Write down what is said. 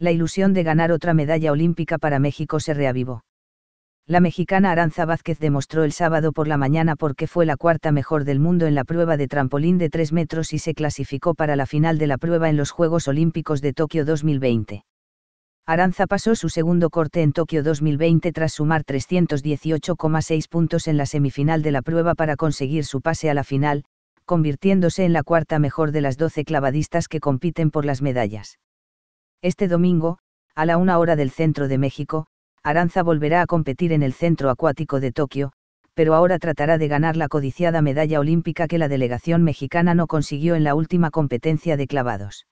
la ilusión de ganar otra medalla olímpica para México se reavivó. La mexicana Aranza Vázquez demostró el sábado por la mañana porque fue la cuarta mejor del mundo en la prueba de trampolín de 3 metros y se clasificó para la final de la prueba en los Juegos Olímpicos de Tokio 2020. Aranza pasó su segundo corte en Tokio 2020 tras sumar 318,6 puntos en la semifinal de la prueba para conseguir su pase a la final, convirtiéndose en la cuarta mejor de las 12 clavadistas que compiten por las medallas. Este domingo, a la una hora del centro de México, Aranza volverá a competir en el centro acuático de Tokio, pero ahora tratará de ganar la codiciada medalla olímpica que la delegación mexicana no consiguió en la última competencia de clavados.